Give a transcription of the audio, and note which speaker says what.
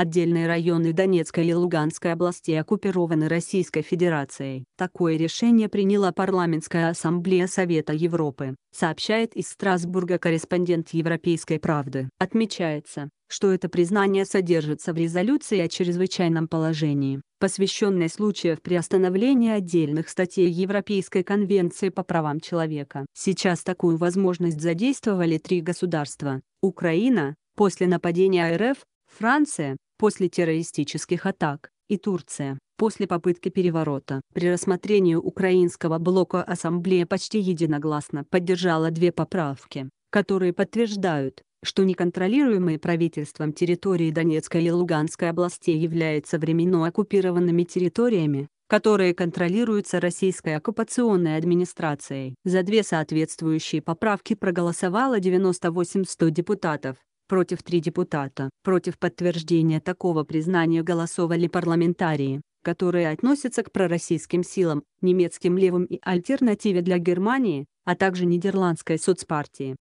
Speaker 1: Отдельные районы Донецкой и Луганской областей оккупированы Российской Федерацией. Такое решение приняла Парламентская ассамблея Совета Европы, сообщает из Страсбурга корреспондент «Европейской правды». Отмечается, что это признание содержится в резолюции о чрезвычайном положении, посвященной случаев приостановления отдельных статей Европейской конвенции по правам человека. Сейчас такую возможность задействовали три государства – Украина, после нападения РФ, Франция, после террористических атак, и Турция, после попытки переворота. При рассмотрении украинского блока Ассамблея почти единогласно поддержала две поправки, которые подтверждают, что неконтролируемые правительством территории Донецкой и Луганской областей являются временно оккупированными территориями, которые контролируются российской оккупационной администрацией. За две соответствующие поправки проголосовало 98-100 депутатов, против три депутата. Против подтверждения такого признания голосовали парламентарии, которые относятся к пророссийским силам, немецким левым и альтернативе для Германии, а также нидерландской соцпартии.